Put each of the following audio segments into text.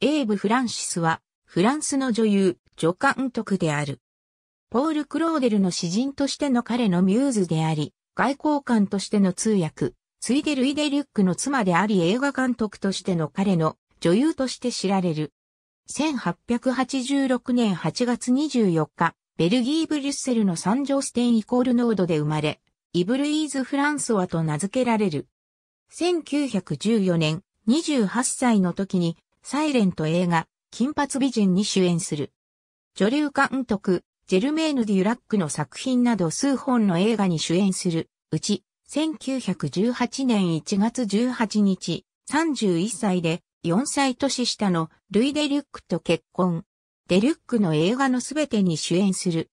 エーブ・フランシスは、フランスの女優、女監督である。ポール・クローデルの詩人としての彼のミューズであり、外交官としての通訳、ついでルイ・デリュックの妻であり映画監督としての彼の女優として知られる。1886年8月24日、ベルギー・ブリュッセルのサンジョステンイコールノードで生まれ、イブルイーズ・フランソワと名付けられる。1914年、28歳の時にサイレント映画、金髪美人に主演する。女流監督、ジェルメーヌ・デュラックの作品など数本の映画に主演する、うち、1918年1月18日、31歳で4歳年下のルイ・デリュックと結婚。デリュックの映画のすべてに主演する。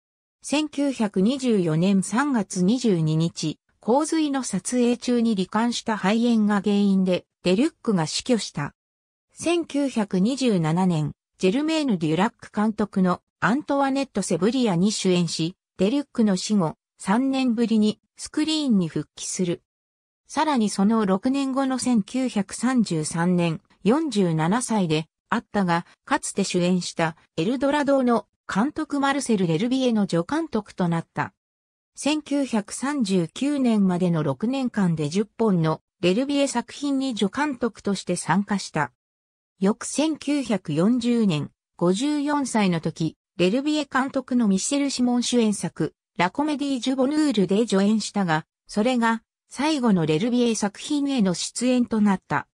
1924年3月22日、洪水の撮影中に罹患した肺炎が原因でデリュックが死去した。1927年、ジェルメーヌ・デュラック監督のアントワネット・セブリアに主演し、デリュックの死後、3年ぶりにスクリーンに復帰する。さらにその6年後の1933年、47歳であったが、かつて主演したエルドラドの監督マルセル・レルビエの助監督となった。1939年までの6年間で10本のレルビエ作品に助監督として参加した。翌1940年、54歳の時、レルビエ監督のミシェル・シモン主演作、ラコメディ・ジュボヌールで助演したが、それが最後のレルビエ作品への出演となった。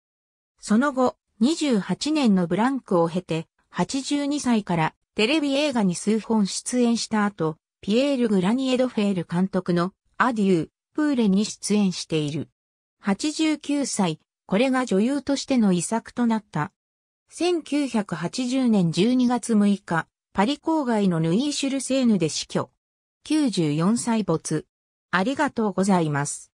その後、28年のブランクを経て、82歳からテレビ映画に数本出演した後、ピエール・グラニエドフェール監督のアデュー、プーレに出演している。89歳、これが女優としての遺作となった。1980年12月6日、パリ郊外のヌイーシュルセーヌで死去。94歳没。ありがとうございます。